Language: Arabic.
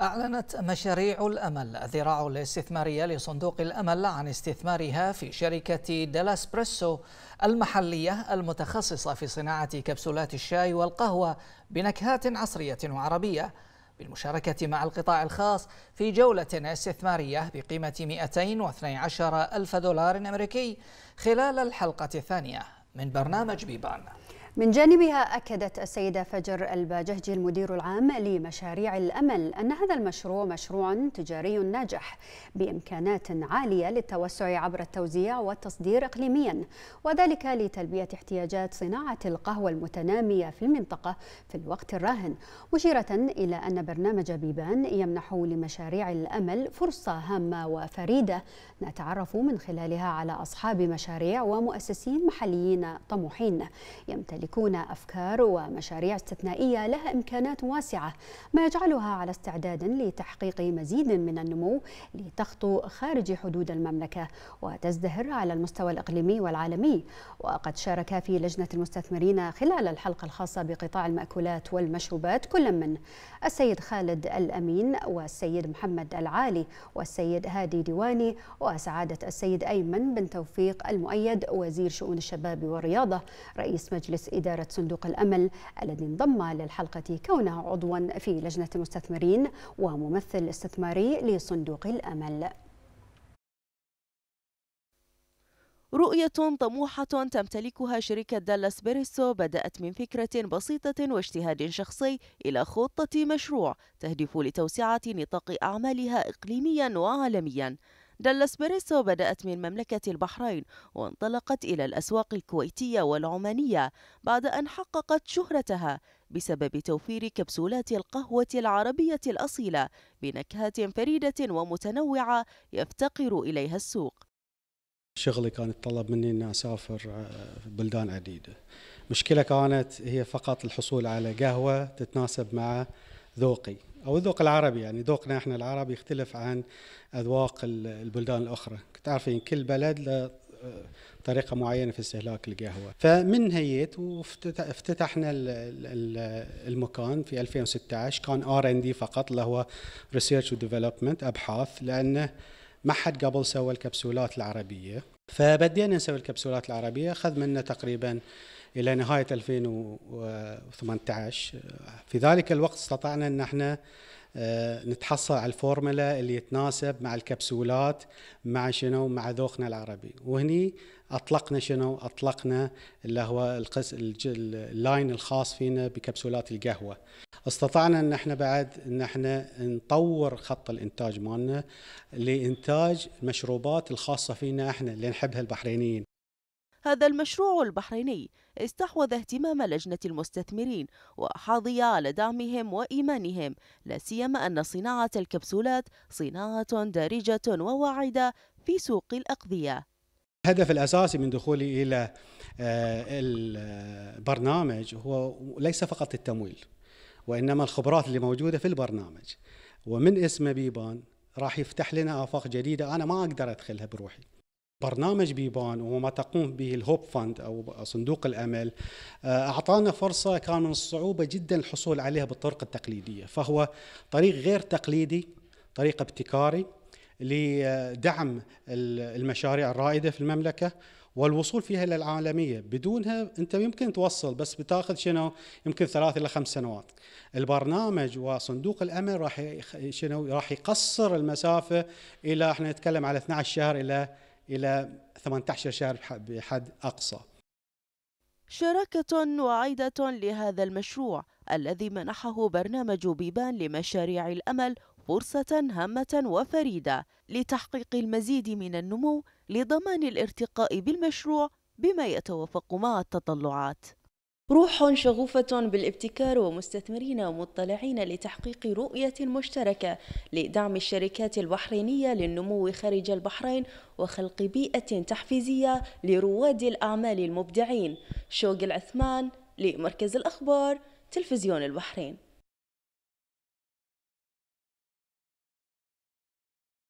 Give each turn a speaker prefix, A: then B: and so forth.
A: أعلنت مشاريع الأمل الذراع الاستثمارية لصندوق الأمل عن استثمارها في شركة دلاسبريسو المحلية المتخصصة في صناعة كبسولات الشاي والقهوة بنكهات عصرية وعربية بالمشاركة مع القطاع الخاص في جولة استثمارية بقيمة 212 ألف دولار أمريكي خلال الحلقة الثانية من برنامج بيبان
B: من جانبها أكدت السيدة فجر الباجهجي المدير العام لمشاريع الأمل أن هذا المشروع مشروع تجاري ناجح بإمكانات عالية للتوسع عبر التوزيع والتصدير إقليميا وذلك لتلبية احتياجات صناعة القهوة المتنامية في المنطقة في الوقت الراهن مشيرة إلى أن برنامج بيبان يمنح لمشاريع الأمل فرصة هامة وفريدة نتعرف من خلالها على أصحاب مشاريع ومؤسسين محليين طموحين يمتلك يملكون أفكار ومشاريع استثنائية لها إمكانات واسعة ما يجعلها على استعداد لتحقيق مزيد من النمو لتخطو خارج حدود المملكة وتزدهر على المستوى الإقليمي والعالمي وقد شارك في لجنة المستثمرين خلال الحلقة الخاصة بقطاع المأكولات والمشروبات كل من السيد خالد الأمين والسيد محمد العالي والسيد هادي ديواني وسعادة السيد أيمن بن توفيق المؤيد وزير شؤون الشباب والرياضة رئيس مجلس إدارة صندوق الأمل الذي انضم للحلقة كونه عضوا في لجنة المستثمرين وممثل استثماري لصندوق الأمل
A: رؤية طموحة تمتلكها شركة دالاس بيريسو بدأت من فكرة بسيطة واجتهاد شخصي إلى خطة مشروع تهدف لتوسعة نطاق أعمالها إقليميا وعالميا دل اسبريسو بدأت من مملكة البحرين وانطلقت إلى الأسواق الكويتية والعمانية بعد أن حققت شهرتها بسبب توفير كبسولات القهوة العربية الأصيلة بنكهة فريدة ومتنوعة يفتقر إليها السوق
C: شغلي كان يتطلب مني أن أسافر آه، بلدان عديدة مشكلة كانت هي فقط الحصول على قهوة تتناسب مع ذوقي او الذوق العربي يعني ذوقنا احنا العربي يختلف عن اذواق البلدان الاخرى تعرفين كل بلد له آه، طريقه معينه في استهلاك القهوه فمن هيت وافتتحنا المكان في 2016 كان ار ان دي فقط اللي هو ريسيرش وديفلوبمنت ابحاث لانه ما حد قبل سوى الكبسولات العربيه فبدينا نسوي الكبسولات العربيه اخذ منا تقريبا الى نهايه 2018 في ذلك الوقت استطعنا ان احنا آه، نتحصل على الفورمولا اللي يتناسب مع الكبسولات مع شنو مع ذوقنا العربي وهني اطلقنا شنو اطلقنا اللي هو القس اللاين الخاص فينا بكبسولات القهوه استطعنا ان احنا بعد ان احنا نطور خط الانتاج مالنا لانتاج المشروبات الخاصه
A: فينا احنا اللي نحبها البحرينيين هذا المشروع البحريني استحوذ اهتمام لجنة المستثمرين وحاضي على دعمهم وإيمانهم لا سيما أن صناعة الكبسولات صناعة دارجة وواعدة في سوق الأقضية
C: الهدف الاساسي من دخولي الى آه، البرنامج آه، هو ليس فقط التمويل وانما الخبرات اللي موجوده في البرنامج ومن اسم بيبان راح يفتح لنا افاق جديده انا ما اقدر ادخلها بروحي برنامج بيبان وما تقوم به الهوب فاند او صندوق الامل آه، اعطانا فرصه كان من الصعوبه جدا الحصول عليها بالطرق التقليديه، فهو طريق غير تقليدي، طريق ابتكاري لدعم المشاريع الرائده في المملكه والوصول فيها الى العالميه، بدونها انت يمكن توصل بس بتاخذ شنو يمكن ثلاث الى خمس سنوات. البرنامج وصندوق الامل راح شنو راح يقصر المسافه الى احنا نتكلم على 12 شهر الى إلى 18 شهر بحد أقصى
A: شراكة وعيدة لهذا المشروع الذي منحه برنامج بيبان لمشاريع الأمل فرصة هامة وفريدة لتحقيق المزيد من النمو لضمان الارتقاء بالمشروع بما يتوافق مع التطلعات روح شغوفة بالابتكار ومستثمرين مطلعين لتحقيق رؤية مشتركة لدعم الشركات البحرينية للنمو خارج البحرين وخلق بيئة تحفيزية لرواد الأعمال المبدعين شوق العثمان لمركز الأخبار تلفزيون البحرين